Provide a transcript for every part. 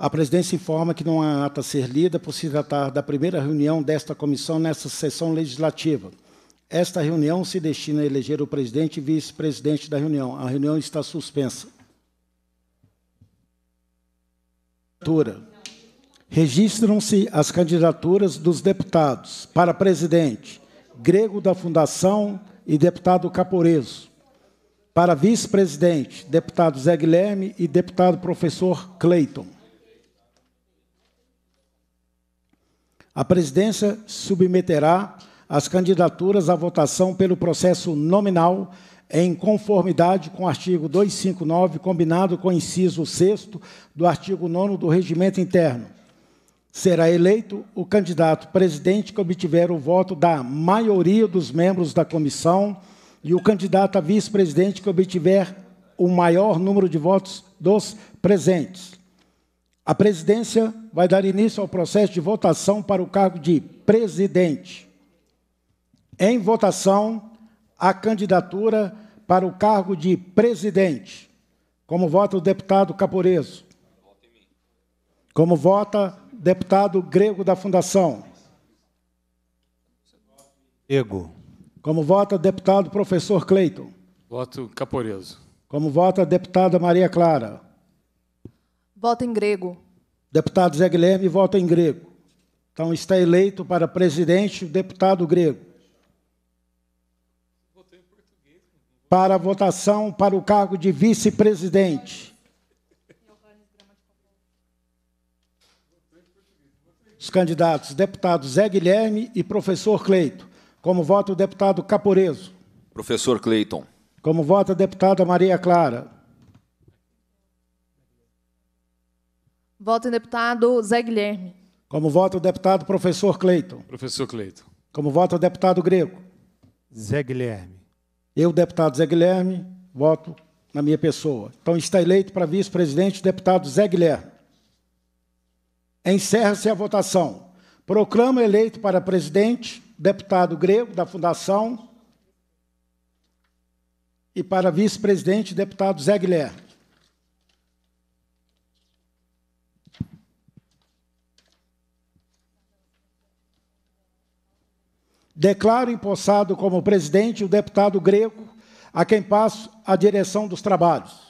A presidência informa que não há ata a ser lida por se tratar da primeira reunião desta comissão nesta sessão legislativa. Esta reunião se destina a eleger o presidente e vice-presidente da reunião. A reunião está suspensa. Registram-se as candidaturas dos deputados para presidente, Grego da Fundação e deputado Caporeso. Para vice-presidente, deputado Zé Guilherme e deputado professor Cleiton. A presidência submeterá as candidaturas à votação pelo processo nominal em conformidade com o artigo 259, combinado com o inciso 6 do artigo 9 do Regimento Interno. Será eleito o candidato presidente que obtiver o voto da maioria dos membros da comissão e o candidato a vice-presidente que obtiver o maior número de votos dos presentes. A presidência vai dar início ao processo de votação para o cargo de presidente. Em votação, a candidatura para o cargo de presidente. Como vota o deputado Caporeso? Como vota deputado Grego da Fundação? Grego. Como vota deputado professor Cleiton? Voto Caporeso. Como vota deputada Maria Clara? Vota em grego. Deputado Zé Guilherme vota em grego. Então está eleito para presidente o deputado grego. Para a votação para o cargo de vice-presidente. Os candidatos deputado Zé Guilherme e professor Cleito. Como vota o deputado Caporeso? Professor Cleiton. Como vota a deputada Maria Clara? Voto em deputado Zé Guilherme. Como voto o deputado professor Cleiton. Professor Cleiton. Como voto o deputado Grego. Zé Guilherme. Eu, deputado Zé Guilherme, voto na minha pessoa. Então está eleito para vice-presidente o deputado Zé Guilherme. Encerra-se a votação. Proclamo eleito para presidente deputado grego da Fundação e para vice-presidente deputado Zé Guilherme. Declaro empossado como presidente o deputado grego, a quem passo a direção dos trabalhos.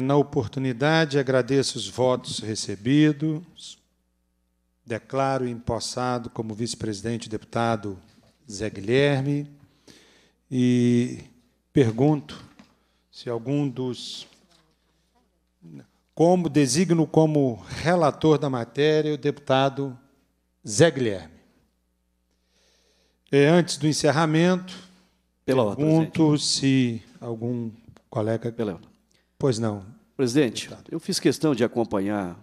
na oportunidade, agradeço os votos recebidos. Declaro empossado como vice-presidente o deputado Zé Guilherme e pergunto se algum dos como designo como relator da matéria o deputado Zé Guilherme. É, antes do encerramento, Pela pergunto outra, se algum colega Pela outra. Pois não. Presidente, deputado. eu fiz questão de acompanhar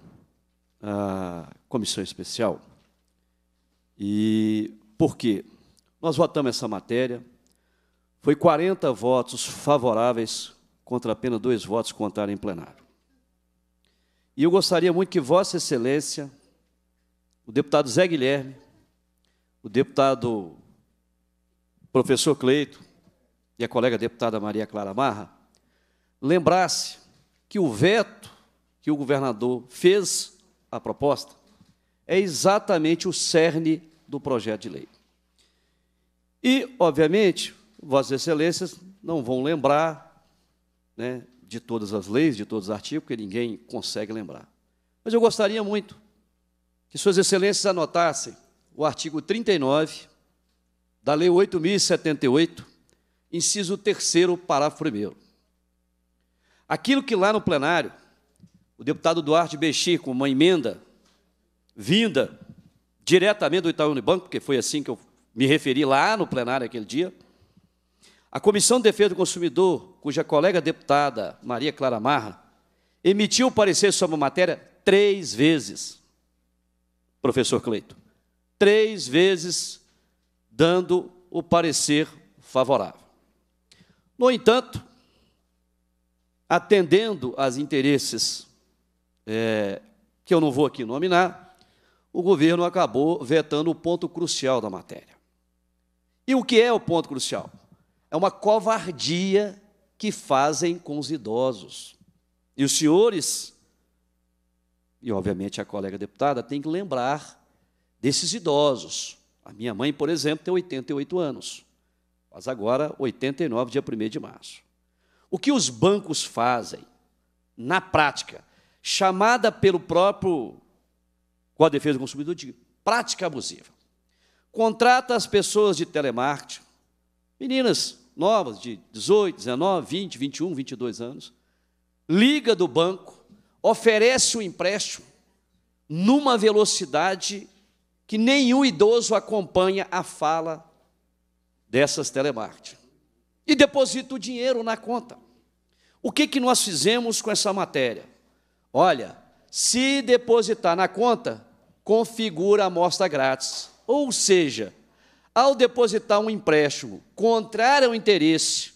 a comissão especial. E por quê? Nós votamos essa matéria, foi 40 votos favoráveis contra apenas dois votos contrários em plenário. E eu gostaria muito que Vossa Excelência, o deputado Zé Guilherme, o deputado professor Cleito e a colega deputada Maria Clara Marra lembrasse que o veto que o governador fez à proposta é exatamente o cerne do projeto de lei. E, obviamente, Vossas Excelências não vão lembrar né, de todas as leis, de todos os artigos, porque ninguém consegue lembrar. Mas eu gostaria muito que Suas Excelências anotassem o artigo 39 da Lei 8.078, inciso 3, parágrafo 1. Aquilo que lá no plenário o deputado Duarte Bexir, com uma emenda vinda diretamente do Itaú Unibanco, porque foi assim que eu me referi lá no plenário aquele dia, a Comissão de Defesa do Consumidor, cuja colega deputada Maria Clara Marra emitiu parecer sobre a matéria três vezes, professor Cleito, três vezes dando o parecer favorável. No entanto, atendendo aos interesses é, que eu não vou aqui nominar, o governo acabou vetando o ponto crucial da matéria. E o que é o ponto crucial? É uma covardia que fazem com os idosos. E os senhores, e obviamente a colega deputada, tem que lembrar desses idosos. A minha mãe, por exemplo, tem 88 anos, mas agora 89, dia 1 de março. O que os bancos fazem, na prática, chamada pelo próprio com a Defesa do Consumidor de prática abusiva. Contrata as pessoas de telemarketing, meninas novas de 18, 19, 20, 21, 22 anos, liga do banco, oferece um empréstimo numa velocidade que nenhum idoso acompanha a fala dessas telemarketing e deposita o dinheiro na conta. O que, que nós fizemos com essa matéria? Olha, se depositar na conta, configura a amostra grátis. Ou seja, ao depositar um empréstimo contrário ao interesse,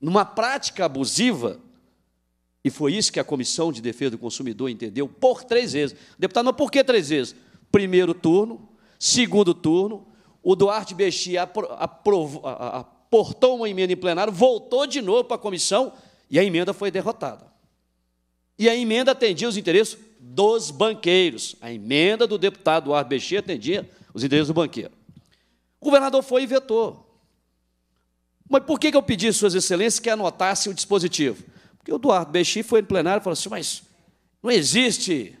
numa prática abusiva, e foi isso que a Comissão de Defesa do Consumidor entendeu por três vezes. Deputado, mas por que três vezes? Primeiro turno, segundo turno, o Duarte Bexi aprovou, aprovou, portou uma emenda em plenário, voltou de novo para a comissão e a emenda foi derrotada. E a emenda atendia os interesses dos banqueiros. A emenda do deputado Eduardo Bexê atendia os interesses do banqueiro. O governador foi e vetou. Mas por que eu pedi Suas Excelências que anotassem o dispositivo? Porque o Eduardo Bexi foi no plenário e falou assim: mas não existe,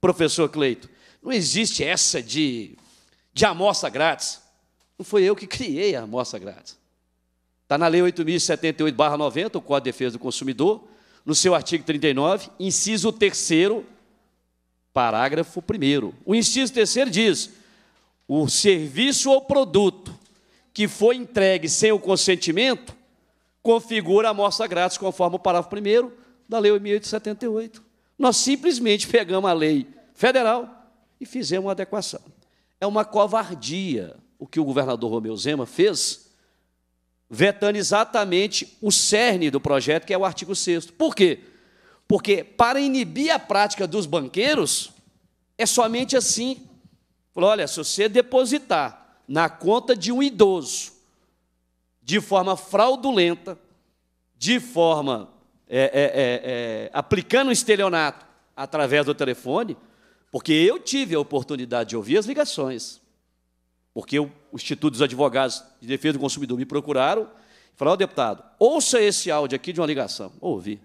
professor Cleito, não existe essa de, de amostra grátis. Não foi eu que criei a amostra grátis. Está na Lei 8.078-90, o Código de Defesa do Consumidor, no seu artigo 39, inciso 3 parágrafo 1 O inciso 3 diz, o serviço ou produto que foi entregue sem o consentimento configura a amostra grátis, conforme o parágrafo 1 da Lei 8078. Nós simplesmente pegamos a lei federal e fizemos uma adequação. É uma covardia o que o governador Romeu Zema fez, vetando exatamente o cerne do projeto, que é o artigo 6. Por quê? Porque para inibir a prática dos banqueiros, é somente assim. Falou, olha, se você depositar na conta de um idoso, de forma fraudulenta, de forma é, é, é, é aplicando um estelionato através do telefone, porque eu tive a oportunidade de ouvir as ligações. Porque o Instituto dos Advogados de Defesa do Consumidor me procuraram e falaram, oh, deputado, ouça esse áudio aqui de uma ligação. Ouvi.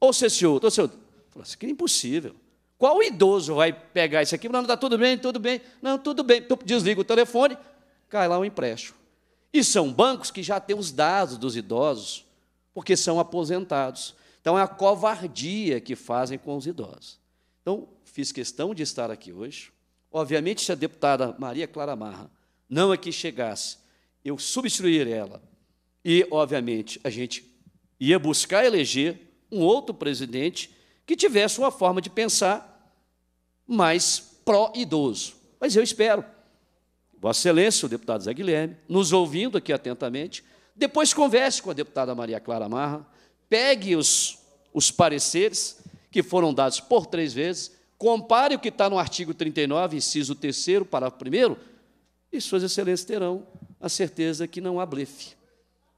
Ouça esse outro. Ouça outro. Falei, isso assim, aqui é impossível. Qual idoso vai pegar isso aqui? Não, não está tudo bem, tudo bem. Não, tudo bem. Então, Desliga o telefone, cai lá um empréstimo. E são bancos que já têm os dados dos idosos, porque são aposentados. Então, é a covardia que fazem com os idosos. Então, fiz questão de estar aqui hoje. Obviamente, se a deputada Maria Clara Marra não é que chegasse, eu substituir ela. E, obviamente, a gente ia buscar eleger um outro presidente que tivesse uma forma de pensar mais pró-idoso. Mas eu espero. Vossa Excelência, o deputado Zé Guilherme, nos ouvindo aqui atentamente, depois converse com a deputada Maria Clara Marra, pegue os, os pareceres que foram dados por três vezes, compare o que está no artigo 39, inciso 3 parágrafo 1 e suas excelências terão a certeza que não há blefe,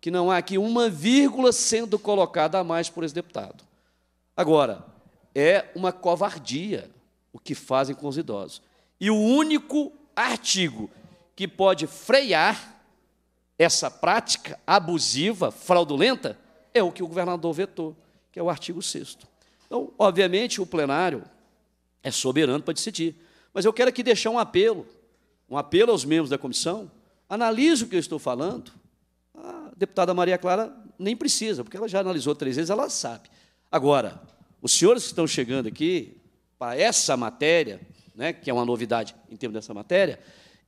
que não há aqui uma vírgula sendo colocada a mais por esse deputado. Agora, é uma covardia o que fazem com os idosos. E o único artigo que pode frear essa prática abusiva, fraudulenta, é o que o governador vetou, que é o artigo 6. Então, obviamente, o plenário é soberano para decidir. Mas eu quero aqui deixar um apelo um apelo aos membros da comissão, analise o que eu estou falando. A deputada Maria Clara nem precisa, porque ela já analisou três vezes, ela sabe. Agora, os senhores que estão chegando aqui para essa matéria, né, que é uma novidade em termos dessa matéria,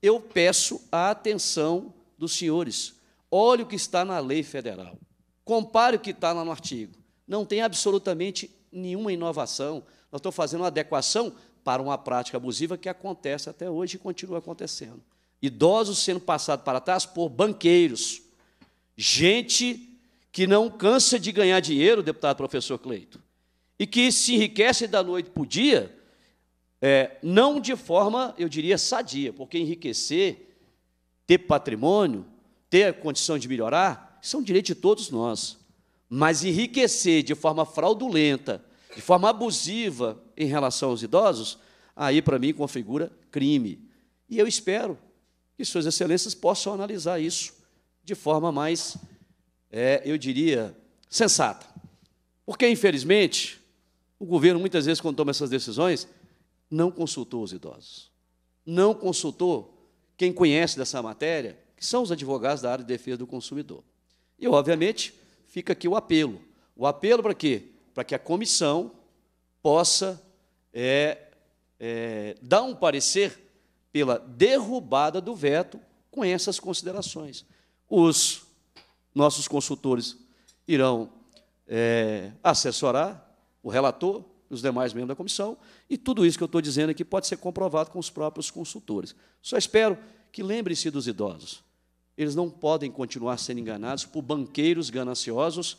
eu peço a atenção dos senhores. Olhe o que está na lei federal. Compare o que está lá no artigo. Não tem absolutamente nenhuma inovação. Nós estamos fazendo uma adequação para uma prática abusiva que acontece até hoje e continua acontecendo. Idosos sendo passados para trás por banqueiros, gente que não cansa de ganhar dinheiro, deputado professor Cleito, e que se enriquece da noite para o dia, é, não de forma, eu diria, sadia, porque enriquecer, ter patrimônio, ter a condição de melhorar, são é um direito de todos nós. Mas enriquecer de forma fraudulenta, de forma abusiva, em relação aos idosos, aí para mim configura crime. E eu espero que Suas Excelências possam analisar isso de forma mais, é, eu diria, sensata. Porque, infelizmente, o governo, muitas vezes, quando toma essas decisões, não consultou os idosos, não consultou quem conhece dessa matéria, que são os advogados da área de defesa do consumidor. E, obviamente, fica aqui o apelo. O apelo para quê? Para que a comissão possa é, é, dá um parecer pela derrubada do veto com essas considerações. Os nossos consultores irão é, assessorar o relator, os demais membros da comissão, e tudo isso que eu estou dizendo aqui pode ser comprovado com os próprios consultores. Só espero que lembre-se dos idosos. Eles não podem continuar sendo enganados por banqueiros gananciosos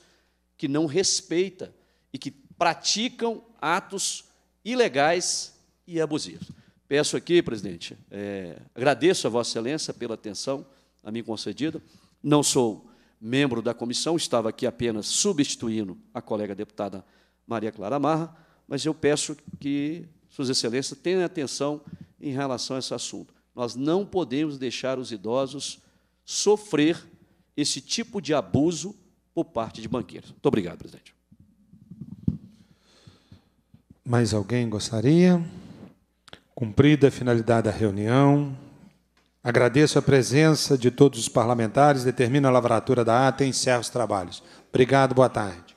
que não respeita e que praticam atos ilegais e abusivos. Peço aqui, presidente, é, agradeço a Vossa Excelência pela atenção a mim concedida. Não sou membro da comissão, estava aqui apenas substituindo a colega deputada Maria Clara Marra, mas eu peço que Suas Excelências tenham atenção em relação a esse assunto. Nós não podemos deixar os idosos sofrer esse tipo de abuso por parte de banqueiros. Muito obrigado, presidente. Mais alguém gostaria? Cumprida a finalidade da reunião, agradeço a presença de todos os parlamentares, determino a lavratura da ata e encerro os trabalhos. Obrigado, boa tarde.